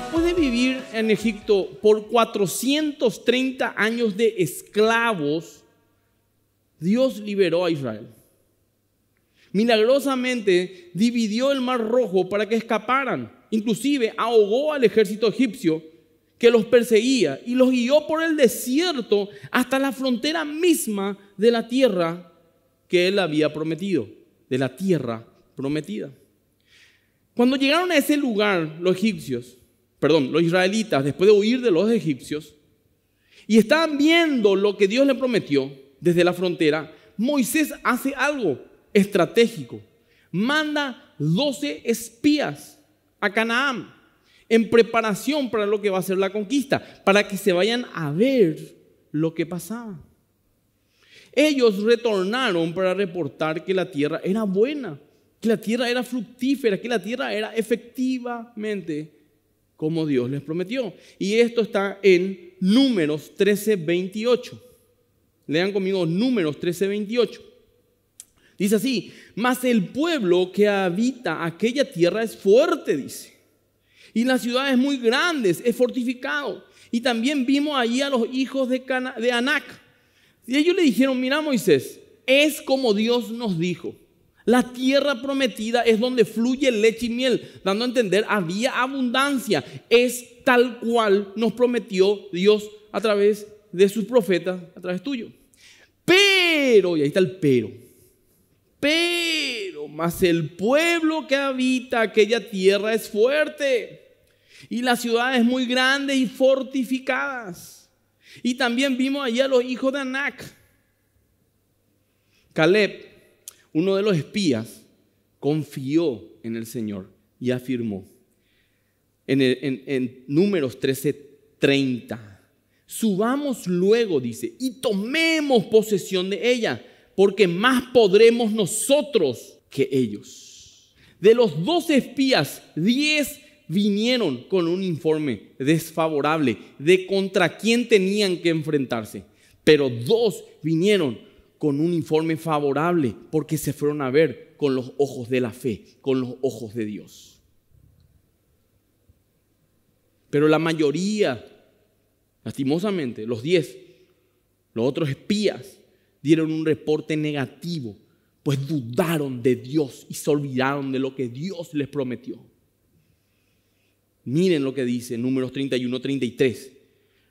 después de vivir en Egipto por 430 años de esclavos, Dios liberó a Israel. Milagrosamente dividió el mar rojo para que escaparan. Inclusive ahogó al ejército egipcio que los perseguía y los guió por el desierto hasta la frontera misma de la tierra que él había prometido, de la tierra prometida. Cuando llegaron a ese lugar los egipcios, perdón, los israelitas, después de huir de los egipcios, y estaban viendo lo que Dios le prometió desde la frontera, Moisés hace algo estratégico. Manda 12 espías a Canaán en preparación para lo que va a ser la conquista, para que se vayan a ver lo que pasaba. Ellos retornaron para reportar que la tierra era buena, que la tierra era fructífera, que la tierra era efectivamente como Dios les prometió. Y esto está en Números 13:28. Lean conmigo Números 13:28. Dice así, mas el pueblo que habita aquella tierra es fuerte, dice. Y las ciudades muy grandes, es fortificado. Y también vimos allí a los hijos de, de Anac. Y ellos le dijeron, mira Moisés, es como Dios nos dijo. La tierra prometida es donde fluye leche y miel, dando a entender, había abundancia. Es tal cual nos prometió Dios a través de sus profetas, a través tuyo. Pero, y ahí está el pero, pero, más el pueblo que habita aquella tierra es fuerte y las ciudades muy grandes y fortificadas. Y también vimos allí a los hijos de Anac. Caleb uno de los espías confió en el Señor y afirmó en, números 13:30, subamos luego, dice, y tomemos posesión de ella, porque más podremos nosotros que ellos. De los dos espías, diez vinieron con un informe desfavorable de contra quién tenían que enfrentarse, pero dos vinieron con un informe favorable porque se fueron a ver con los ojos de la fe, con los ojos de Dios. Pero la mayoría, lastimosamente, los diez, los otros espías, dieron un reporte negativo, pues dudaron de Dios y se olvidaron de lo que Dios les prometió. Miren lo que dice números 31, 33.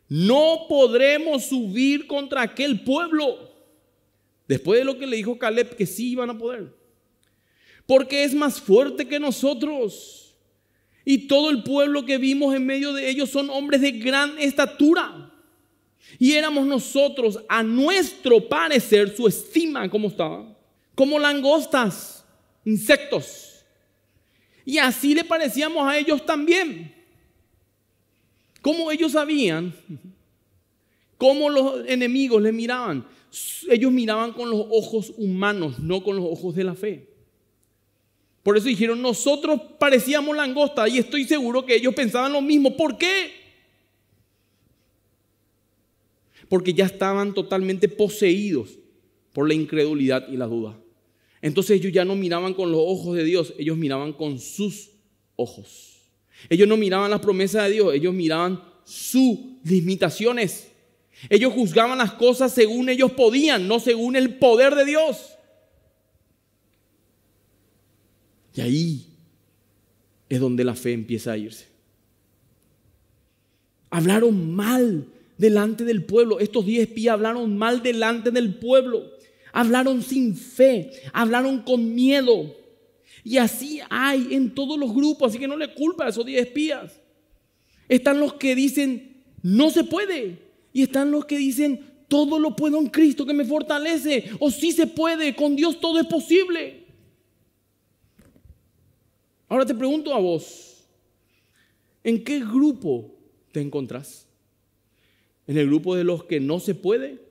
No podremos subir contra aquel pueblo Después de lo que le dijo Caleb que sí iban a poder. Porque es más fuerte que nosotros. Y todo el pueblo que vimos en medio de ellos son hombres de gran estatura. Y éramos nosotros, a nuestro parecer, su estima, como estaba, como langostas, insectos. Y así le parecíamos a ellos también. Como ellos sabían, cómo los enemigos le miraban ellos miraban con los ojos humanos, no con los ojos de la fe. Por eso dijeron, nosotros parecíamos langosta y estoy seguro que ellos pensaban lo mismo. ¿Por qué? Porque ya estaban totalmente poseídos por la incredulidad y la duda. Entonces ellos ya no miraban con los ojos de Dios, ellos miraban con sus ojos. Ellos no miraban las promesas de Dios, ellos miraban sus limitaciones. Ellos juzgaban las cosas según ellos podían, no según el poder de Dios. Y ahí es donde la fe empieza a irse. Hablaron mal delante del pueblo. Estos diez espías hablaron mal delante del pueblo. Hablaron sin fe. Hablaron con miedo. Y así hay en todos los grupos. Así que no le culpa a esos diez espías. Están los que dicen, no se puede. Y están los que dicen, todo lo puedo en Cristo que me fortalece. O sí se puede, con Dios todo es posible. Ahora te pregunto a vos, ¿en qué grupo te encontrás? ¿En el grupo de los que no se puede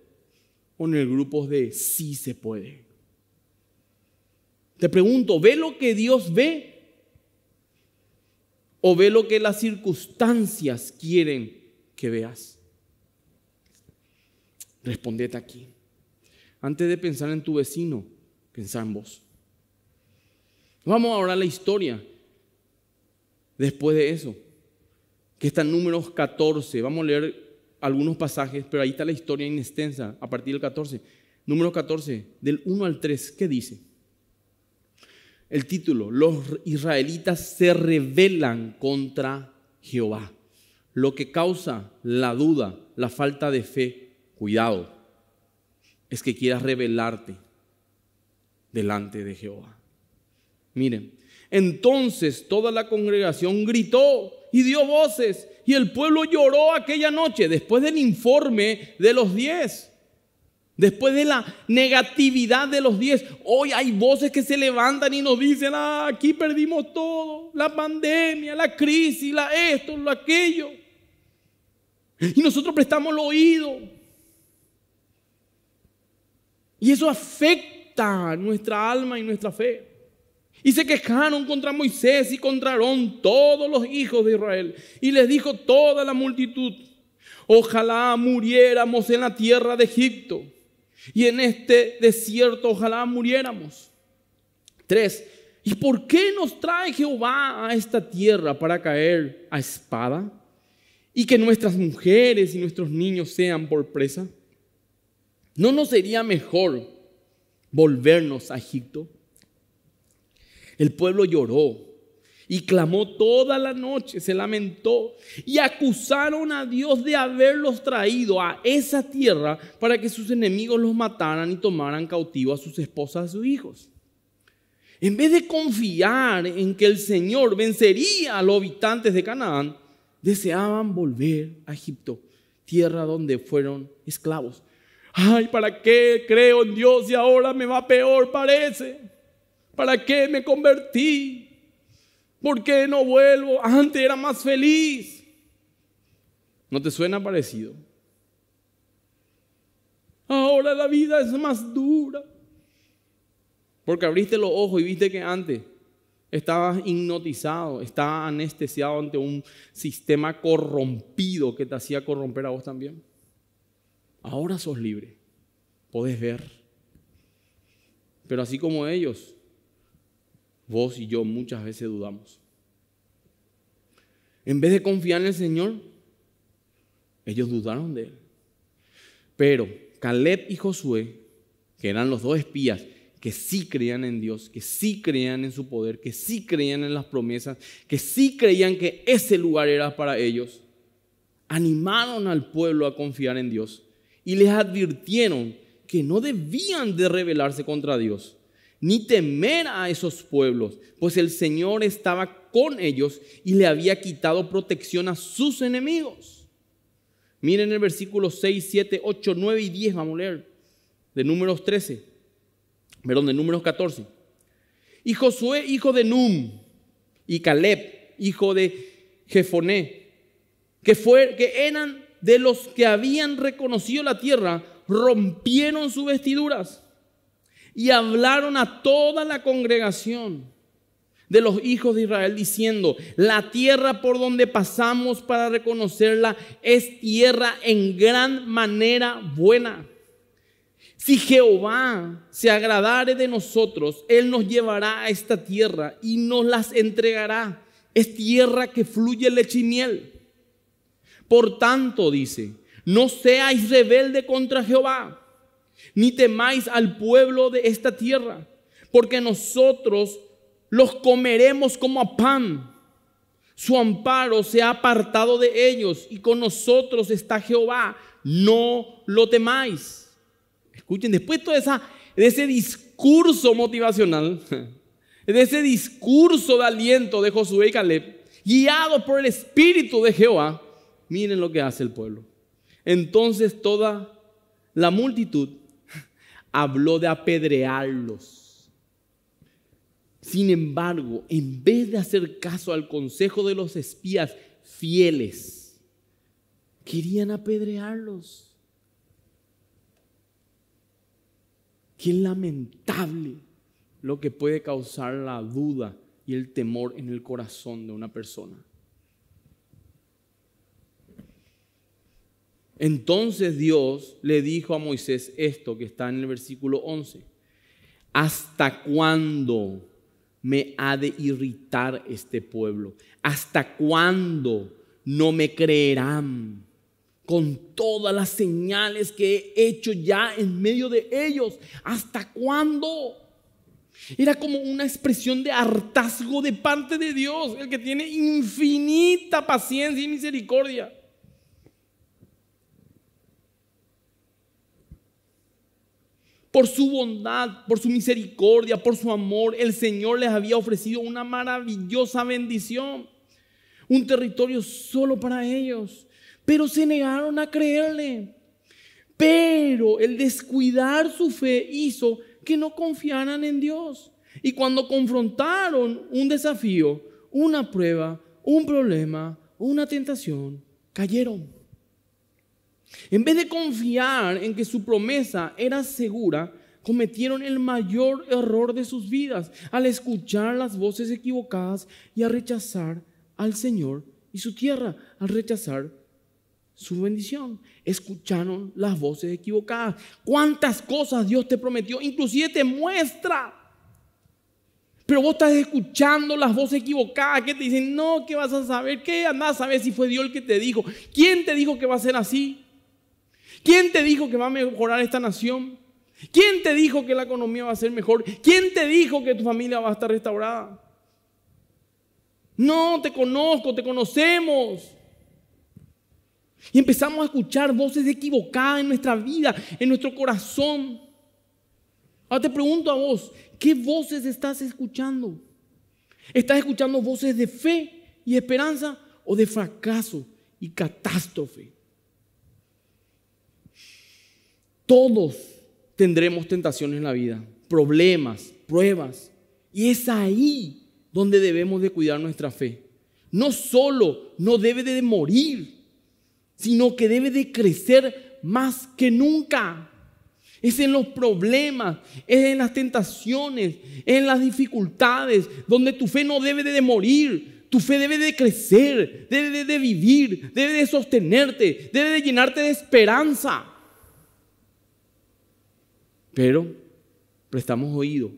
o en el grupo de sí se puede? Te pregunto, ¿ve lo que Dios ve o ve lo que las circunstancias quieren que veas? respondete aquí. Antes de pensar en tu vecino, pensá en vos. Vamos ahora a la historia. Después de eso, que está en números 14, vamos a leer algunos pasajes, pero ahí está la historia inextensa a partir del 14. Número 14, del 1 al 3, ¿qué dice? El título, los israelitas se rebelan contra Jehová, lo que causa la duda, la falta de fe cuidado, es que quieras revelarte delante de Jehová. Miren, entonces toda la congregación gritó y dio voces y el pueblo lloró aquella noche después del informe de los diez. Después de la negatividad de los diez, hoy hay voces que se levantan y nos dicen, ah, aquí perdimos todo, la pandemia, la crisis, la esto, lo aquello. Y nosotros prestamos el oído y eso afecta nuestra alma y nuestra fe. Y se quejaron contra Moisés y contra todos los hijos de Israel. Y les dijo toda la multitud, ojalá muriéramos en la tierra de Egipto. Y en este desierto ojalá muriéramos. Tres, ¿y por qué nos trae Jehová a esta tierra para caer a espada? Y que nuestras mujeres y nuestros niños sean por presa. ¿No nos sería mejor volvernos a Egipto? El pueblo lloró y clamó toda la noche, se lamentó y acusaron a Dios de haberlos traído a esa tierra para que sus enemigos los mataran y tomaran cautivo a sus esposas y sus hijos. En vez de confiar en que el Señor vencería a los habitantes de Canaán, deseaban volver a Egipto, tierra donde fueron esclavos. Ay, ¿para qué creo en Dios y ahora me va peor, parece? ¿Para qué me convertí? ¿Por qué no vuelvo? Antes era más feliz. ¿No te suena parecido? Ahora la vida es más dura. Porque abriste los ojos y viste que antes estabas hipnotizado, estabas anestesiado ante un sistema corrompido que te hacía corromper a vos también ahora sos libre, podés ver. Pero así como ellos, vos y yo muchas veces dudamos. En vez de confiar en el Señor, ellos dudaron de él. Pero Caleb y Josué, que eran los dos espías, que sí creían en Dios, que sí creían en su poder, que sí creían en las promesas, que sí creían que ese lugar era para ellos, animaron al pueblo a confiar en Dios y les advirtieron que no debían de rebelarse contra Dios, ni temer a esos pueblos, pues el Señor estaba con ellos y le había quitado protección a sus enemigos. Miren el versículo 6, 7, 8, 9 y 10, vamos a leer, de números 13, perdón, de números 14. Y Josué, hijo de Num, y Caleb, hijo de Jefoné, que, fue, que eran de los que habían reconocido la tierra rompieron sus vestiduras y hablaron a toda la congregación de los hijos de Israel diciendo, la tierra por donde pasamos para reconocerla es tierra en gran manera buena. Si Jehová se agradare de nosotros, Él nos llevará a esta tierra y nos las entregará. Es tierra que fluye leche y miel. Por tanto, dice, no seáis rebelde contra Jehová, ni temáis al pueblo de esta tierra, porque nosotros los comeremos como a pan. Su amparo se ha apartado de ellos y con nosotros está Jehová. No lo temáis. Escuchen, después de todo esa, ese discurso motivacional, de ese discurso de aliento de Josué y Caleb, guiado por el Espíritu de Jehová, Miren lo que hace el pueblo. Entonces toda la multitud habló de apedrearlos. Sin embargo, en vez de hacer caso al consejo de los espías fieles, querían apedrearlos. Qué lamentable lo que puede causar la duda y el temor en el corazón de una persona. Entonces Dios le dijo a Moisés esto que está en el versículo 11. ¿Hasta cuándo me ha de irritar este pueblo? ¿Hasta cuándo no me creerán? Con todas las señales que he hecho ya en medio de ellos. ¿Hasta cuándo? Era como una expresión de hartazgo de parte de Dios, el que tiene infinita paciencia y misericordia. por su bondad, por su misericordia, por su amor, el Señor les había ofrecido una maravillosa bendición, un territorio solo para ellos, pero se negaron a creerle. Pero el descuidar su fe hizo que no confiaran en Dios. Y cuando confrontaron un desafío, una prueba, un problema, una tentación, cayeron. En vez de confiar en que su promesa era segura, cometieron el mayor error de sus vidas al escuchar las voces equivocadas y a rechazar al Señor y su tierra, al rechazar su bendición. Escucharon las voces equivocadas. ¿Cuántas cosas Dios te prometió? Inclusive te muestra. Pero vos estás escuchando las voces equivocadas que te dicen, no, ¿qué vas a saber? ¿Qué andás a saber si fue Dios el que te dijo? ¿Quién te dijo que va a ser así? ¿Quién te dijo que va a mejorar esta nación? ¿Quién te dijo que la economía va a ser mejor? ¿Quién te dijo que tu familia va a estar restaurada? No, te conozco, te conocemos. Y empezamos a escuchar voces equivocadas en nuestra vida, en nuestro corazón. Ahora te pregunto a vos, ¿qué voces estás escuchando? ¿Estás escuchando voces de fe y esperanza o de fracaso y catástrofe? Todos tendremos tentaciones en la vida, problemas, pruebas. Y es ahí donde debemos de cuidar nuestra fe. No solo no debe de morir, sino que debe de crecer más que nunca. Es en los problemas, es en las tentaciones, es en las dificultades, donde tu fe no debe de morir. Tu fe debe de crecer, debe de vivir, debe de sostenerte, debe de llenarte de esperanza. Pero prestamos oído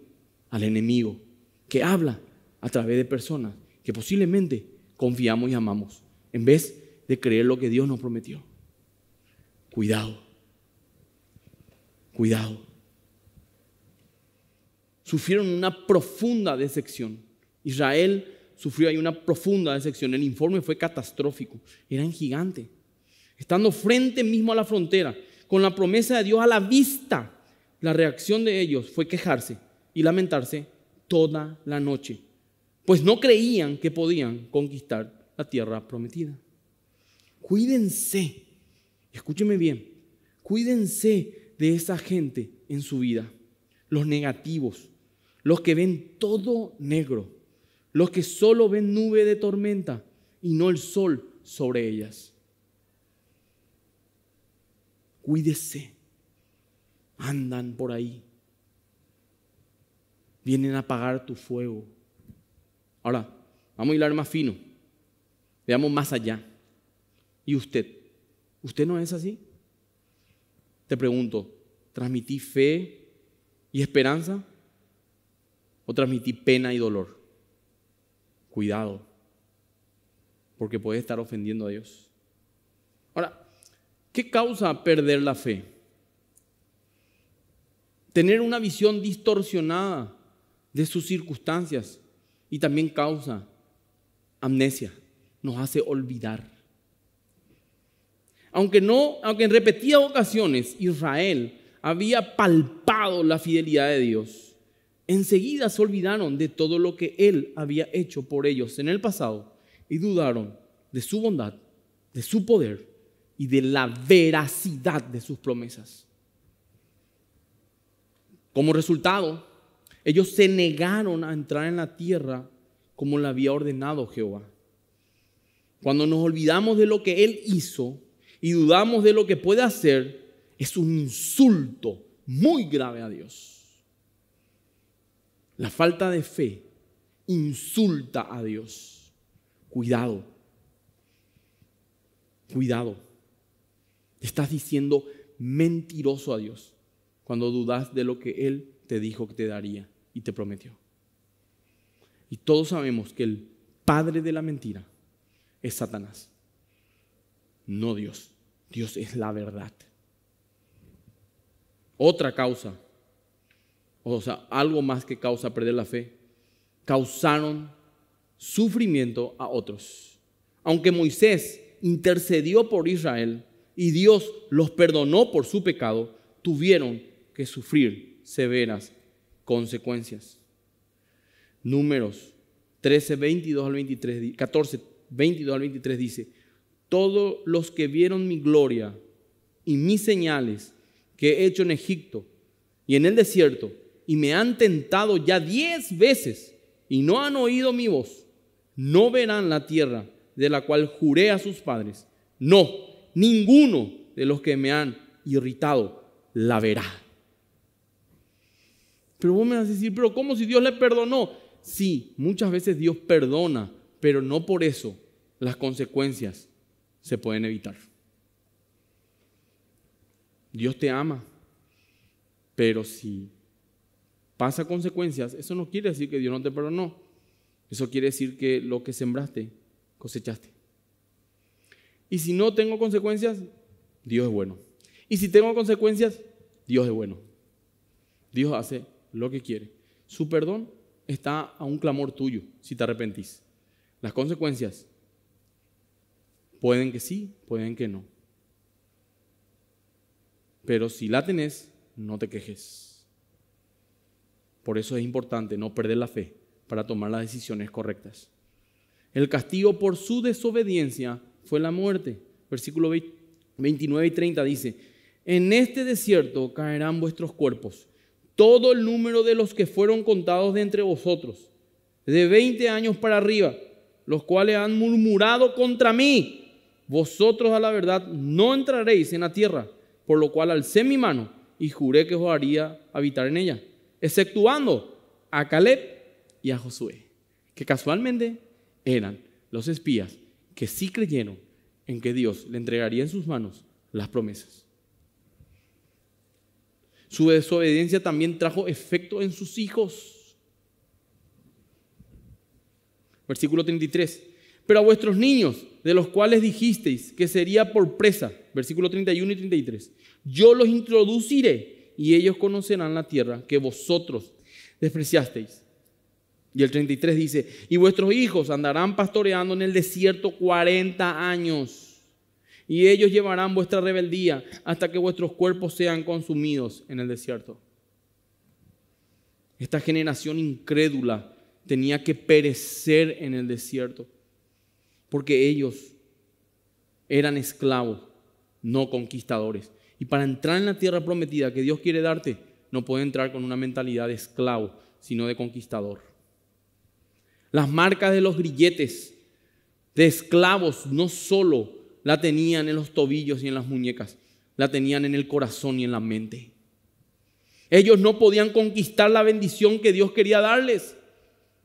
al enemigo que habla a través de personas que posiblemente confiamos y amamos, en vez de creer lo que Dios nos prometió. Cuidado, cuidado. Sufrieron una profunda decepción. Israel sufrió ahí una profunda decepción. El informe fue catastrófico. Eran gigantes. Estando frente mismo a la frontera, con la promesa de Dios a la vista, la reacción de ellos fue quejarse y lamentarse toda la noche, pues no creían que podían conquistar la tierra prometida. Cuídense, escúcheme bien, cuídense de esa gente en su vida, los negativos, los que ven todo negro, los que solo ven nube de tormenta y no el sol sobre ellas. Cuídense andan por ahí. Vienen a apagar tu fuego. Ahora, vamos a hilar más fino. Veamos más allá. ¿Y usted? ¿Usted no es así? Te pregunto, ¿transmití fe y esperanza? ¿O transmití pena y dolor? Cuidado, porque puede estar ofendiendo a Dios. Ahora, ¿qué causa perder la fe? tener una visión distorsionada de sus circunstancias y también causa amnesia, nos hace olvidar. Aunque no, aunque en repetidas ocasiones Israel había palpado la fidelidad de Dios, enseguida se olvidaron de todo lo que él había hecho por ellos en el pasado y dudaron de su bondad, de su poder y de la veracidad de sus promesas. Como resultado, ellos se negaron a entrar en la tierra como la había ordenado Jehová. Cuando nos olvidamos de lo que Él hizo y dudamos de lo que puede hacer, es un insulto muy grave a Dios. La falta de fe insulta a Dios. Cuidado. Cuidado. Estás diciendo mentiroso a Dios cuando dudas de lo que Él te dijo que te daría y te prometió. Y todos sabemos que el padre de la mentira es Satanás, no Dios. Dios es la verdad. Otra causa, o sea, algo más que causa perder la fe, causaron sufrimiento a otros. Aunque Moisés intercedió por Israel y Dios los perdonó por su pecado, tuvieron que sufrir severas consecuencias. Números 13, 22 al 23, 14, 22 al 23 dice, todos los que vieron mi gloria y mis señales que he hecho en Egipto y en el desierto, y me han tentado ya diez veces y no han oído mi voz, no verán la tierra de la cual juré a sus padres. No, ninguno de los que me han irritado la verá. Pero vos me vas a decir, pero ¿cómo si Dios le perdonó? Sí, muchas veces Dios perdona, pero no por eso las consecuencias se pueden evitar. Dios te ama, pero si pasa consecuencias, eso no quiere decir que Dios no te perdonó. Eso quiere decir que lo que sembraste, cosechaste. Y si no tengo consecuencias, Dios es bueno. Y si tengo consecuencias, Dios es bueno. Dios hace lo que quiere. Su perdón está a un clamor tuyo si te arrepentís. Las consecuencias pueden que sí, pueden que no. Pero si la tenés, no te quejes. Por eso es importante no perder la fe para tomar las decisiones correctas. El castigo por su desobediencia fue la muerte. Versículo 29 y 30 dice, en este desierto caerán vuestros cuerpos todo el número de los que fueron contados de entre vosotros, de veinte años para arriba, los cuales han murmurado contra mí, vosotros a la verdad no entraréis en la tierra, por lo cual alcé mi mano y juré que os haría habitar en ella, exceptuando a Caleb y a Josué, que casualmente eran los espías que sí creyeron en que Dios le entregaría en sus manos las promesas. Su desobediencia también trajo efecto en sus hijos. Versículo 33. Pero a vuestros niños, de los cuales dijisteis que sería por presa, versículo 31 y 33, yo los introduciré y ellos conocerán la tierra que vosotros despreciasteis. Y el 33 dice, y vuestros hijos andarán pastoreando en el desierto 40 años y ellos llevarán vuestra rebeldía hasta que vuestros cuerpos sean consumidos en el desierto. Esta generación incrédula tenía que perecer en el desierto, porque ellos eran esclavos, no conquistadores. Y para entrar en la tierra prometida que Dios quiere darte, no puede entrar con una mentalidad de esclavo, sino de conquistador. Las marcas de los grilletes de esclavos no solo la tenían en los tobillos y en las muñecas. La tenían en el corazón y en la mente. Ellos no podían conquistar la bendición que Dios quería darles.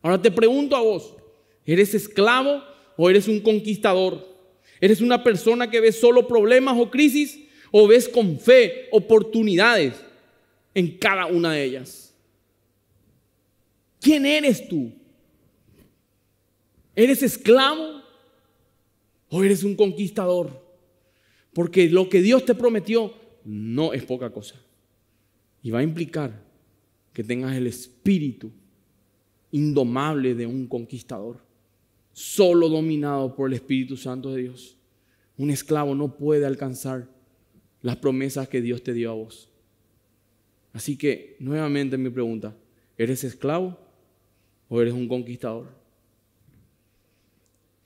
Ahora te pregunto a vos, ¿eres esclavo o eres un conquistador? ¿Eres una persona que ve solo problemas o crisis o ves con fe oportunidades en cada una de ellas? ¿Quién eres tú? ¿Eres esclavo o oh, eres un conquistador. Porque lo que Dios te prometió no es poca cosa. Y va a implicar que tengas el espíritu indomable de un conquistador, solo dominado por el Espíritu Santo de Dios. Un esclavo no puede alcanzar las promesas que Dios te dio a vos. Así que, nuevamente mi pregunta, ¿eres esclavo o eres un conquistador?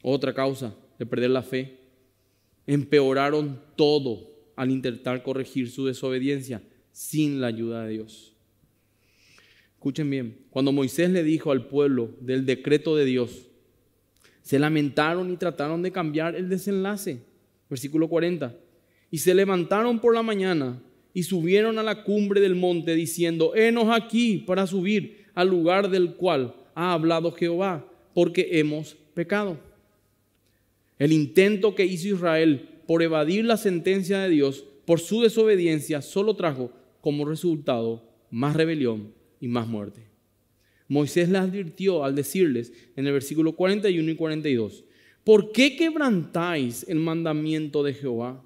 Otra causa de perder la fe, empeoraron todo al intentar corregir su desobediencia sin la ayuda de Dios. Escuchen bien, cuando Moisés le dijo al pueblo del decreto de Dios, se lamentaron y trataron de cambiar el desenlace. Versículo 40. Y se levantaron por la mañana y subieron a la cumbre del monte diciendo, Henos aquí para subir al lugar del cual ha hablado Jehová, porque hemos pecado. El intento que hizo Israel por evadir la sentencia de Dios por su desobediencia solo trajo como resultado más rebelión y más muerte. Moisés le advirtió al decirles en el versículo 41 y 42, ¿por qué quebrantáis el mandamiento de Jehová?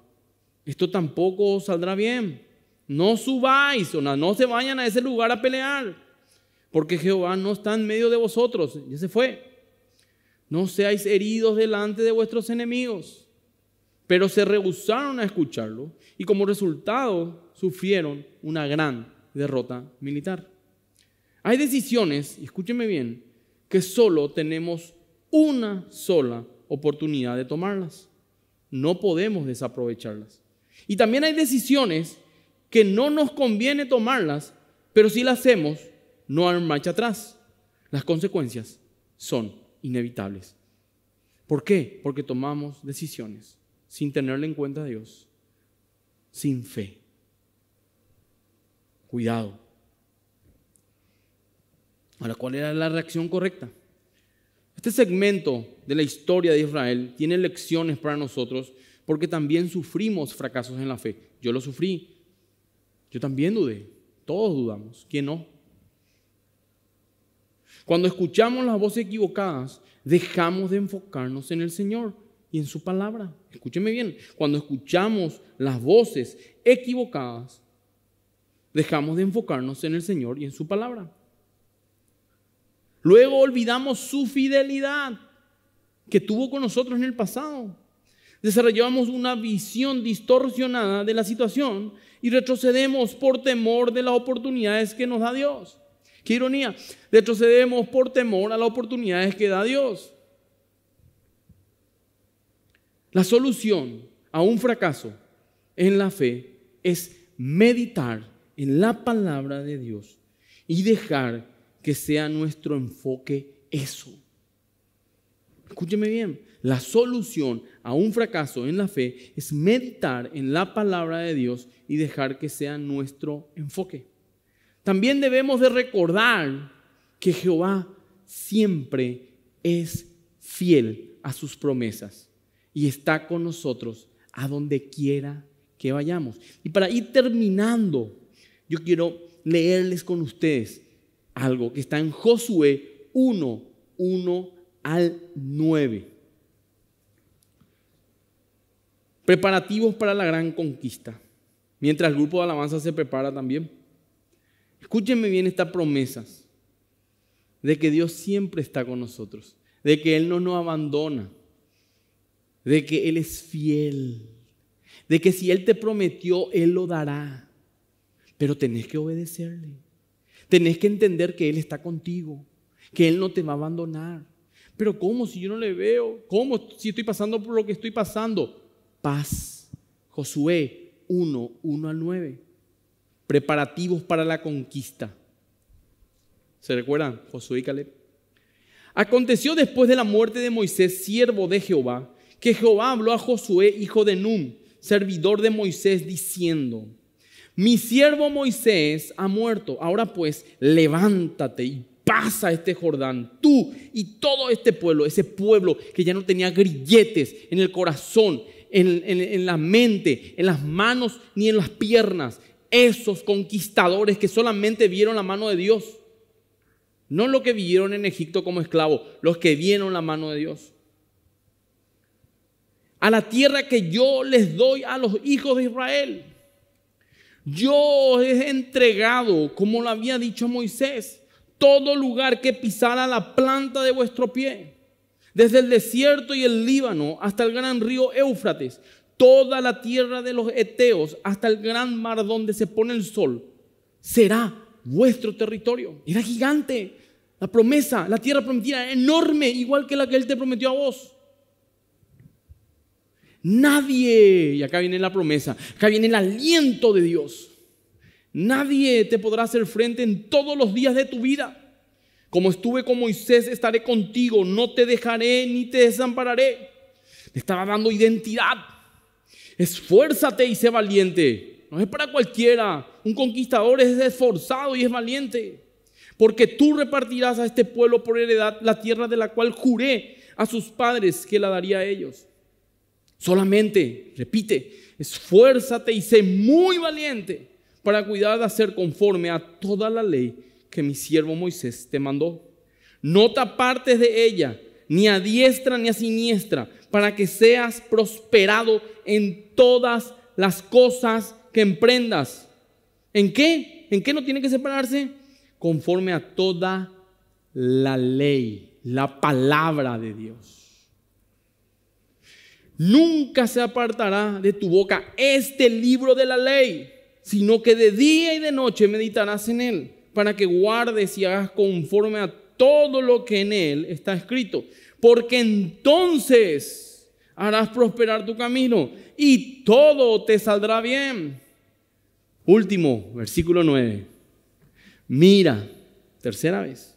Esto tampoco os saldrá bien. No subáis, o no se vayan a ese lugar a pelear, porque Jehová no está en medio de vosotros. Ya se fue. No seáis heridos delante de vuestros enemigos. Pero se rehusaron a escucharlo y como resultado sufrieron una gran derrota militar. Hay decisiones, escúcheme bien, que solo tenemos una sola oportunidad de tomarlas. No podemos desaprovecharlas. Y también hay decisiones que no nos conviene tomarlas, pero si las hacemos, no hay marcha atrás. Las consecuencias son inevitables. ¿Por qué? Porque tomamos decisiones sin tenerle en cuenta a Dios, sin fe. Cuidado. Ahora, ¿cuál era la reacción correcta? Este segmento de la historia de Israel tiene lecciones para nosotros porque también sufrimos fracasos en la fe. Yo lo sufrí, yo también dudé, todos dudamos, ¿quién no? Cuando escuchamos las voces equivocadas, dejamos de enfocarnos en el Señor y en su palabra. Escúcheme bien, cuando escuchamos las voces equivocadas, dejamos de enfocarnos en el Señor y en su palabra. Luego olvidamos su fidelidad que tuvo con nosotros en el pasado. Desarrollamos una visión distorsionada de la situación y retrocedemos por temor de las oportunidades que nos da Dios. Qué ironía. Retrocedemos por temor a las oportunidades que da Dios. La solución a un fracaso en la fe es meditar en la palabra de Dios y dejar que sea nuestro enfoque eso. Escúcheme bien, la solución a un fracaso en la fe es meditar en la palabra de Dios y dejar que sea nuestro enfoque. También debemos de recordar que Jehová siempre es fiel a sus promesas y está con nosotros a donde quiera que vayamos. Y para ir terminando, yo quiero leerles con ustedes algo que está en Josué 1, 1 al 9. Preparativos para la gran conquista. Mientras el grupo de alabanza se prepara también. Escúchenme bien estas promesas de que Dios siempre está con nosotros, de que Él no nos abandona, de que Él es fiel, de que si Él te prometió, Él lo dará. Pero tenés que obedecerle, tenés que entender que Él está contigo, que Él no te va a abandonar. Pero ¿cómo si yo no le veo? ¿Cómo si estoy pasando por lo que estoy pasando? Paz. Josué 1, 1 al 9 preparativos para la conquista. ¿Se recuerdan? Josué y Caleb. Aconteció después de la muerte de Moisés, siervo de Jehová, que Jehová habló a Josué, hijo de Nun, servidor de Moisés, diciendo, mi siervo Moisés ha muerto, ahora pues levántate y pasa este Jordán, tú y todo este pueblo, ese pueblo que ya no tenía grilletes en el corazón, en, en la mente, en las manos ni en las piernas, esos conquistadores que solamente vieron la mano de Dios. No lo que vivieron en Egipto como esclavos, los que vieron la mano de Dios. A la tierra que yo les doy a los hijos de Israel. Yo he entregado, como lo había dicho Moisés, todo lugar que pisara la planta de vuestro pie, desde el desierto y el Líbano hasta el gran río Éufrates, toda la tierra de los Eteos hasta el gran mar donde se pone el sol, será vuestro territorio. Era gigante. La promesa, la tierra prometida, enorme, igual que la que Él te prometió a vos. Nadie, y acá viene la promesa, acá viene el aliento de Dios. Nadie te podrá hacer frente en todos los días de tu vida. Como estuve con Moisés, estaré contigo, no te dejaré ni te desampararé. Le estaba dando identidad. Esfuérzate y sé valiente. No es para cualquiera. Un conquistador es esforzado y es valiente. Porque tú repartirás a este pueblo por heredad la tierra de la cual juré a sus padres que la daría a ellos. Solamente, repite, esfuérzate y sé muy valiente para cuidar de hacer conforme a toda la ley que mi siervo Moisés te mandó. No te apartes de ella, ni a diestra ni a siniestra, para que seas prosperado en todas las cosas que emprendas. ¿En qué? ¿En qué no tiene que separarse? Conforme a toda la ley, la palabra de Dios. Nunca se apartará de tu boca este libro de la ley, sino que de día y de noche meditarás en él, para que guardes y hagas conforme a todo lo que en él está escrito, porque entonces harás prosperar tu camino y todo te saldrá bien. Último, versículo 9. Mira, tercera vez,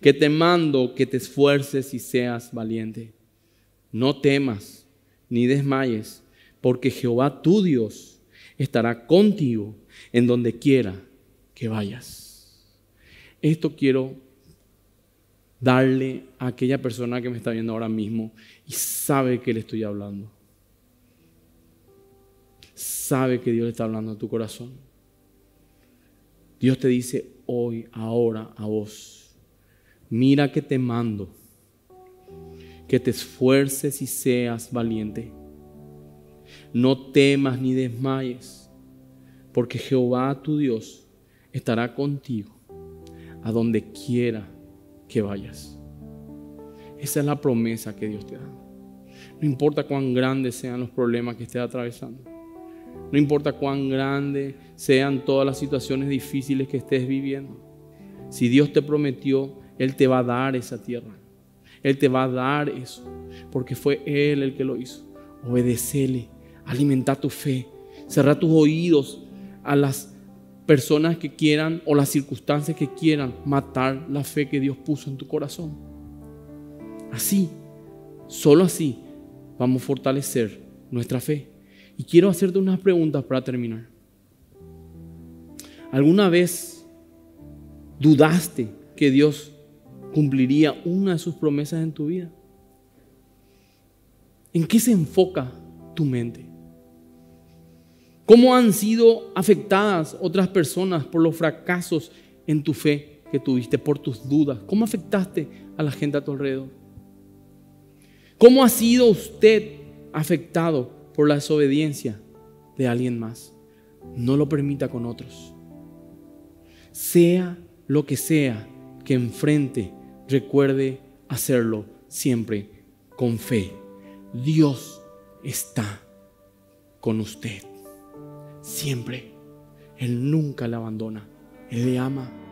que te mando que te esfuerces y seas valiente. No temas ni desmayes, porque Jehová tu Dios estará contigo en donde quiera que vayas. Esto quiero darle a aquella persona que me está viendo ahora mismo y sabe que le estoy hablando. Sabe que Dios le está hablando a tu corazón. Dios te dice hoy, ahora, a vos, mira que te mando, que te esfuerces y seas valiente. No temas ni desmayes, porque Jehová tu Dios estará contigo a donde quiera que vayas. Esa es la promesa que Dios te da. No importa cuán grandes sean los problemas que estés atravesando. No importa cuán grandes sean todas las situaciones difíciles que estés viviendo. Si Dios te prometió, Él te va a dar esa tierra. Él te va a dar eso. Porque fue Él el que lo hizo. Obedecele. Alimenta tu fe. Cerra tus oídos a las personas que quieran o las circunstancias que quieran matar la fe que Dios puso en tu corazón. Así, solo así vamos a fortalecer nuestra fe. Y quiero hacerte unas preguntas para terminar. ¿Alguna vez dudaste que Dios cumpliría una de sus promesas en tu vida? ¿En qué se enfoca tu mente? ¿Cómo han sido afectadas otras personas por los fracasos en tu fe que tuviste, por tus dudas? ¿Cómo afectaste a la gente a tu alrededor? ¿Cómo ha sido usted afectado por la desobediencia de alguien más? No lo permita con otros. Sea lo que sea que enfrente, recuerde hacerlo siempre con fe. Dios está con usted siempre. Él nunca la abandona. Él le ama.